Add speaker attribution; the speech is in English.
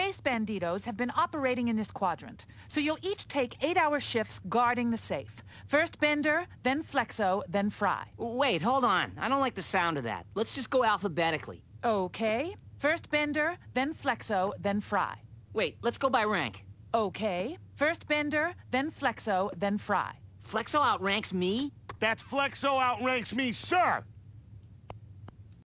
Speaker 1: space banditos have been operating in this quadrant, so you'll each take eight-hour shifts guarding the safe. First Bender, then Flexo, then Fry. Wait, hold on. I don't like the sound of that. Let's just go alphabetically. Okay. First Bender, then Flexo, then Fry. Wait, let's go by rank. Okay. First Bender, then Flexo, then Fry. Flexo outranks me? That Flexo outranks me, sir!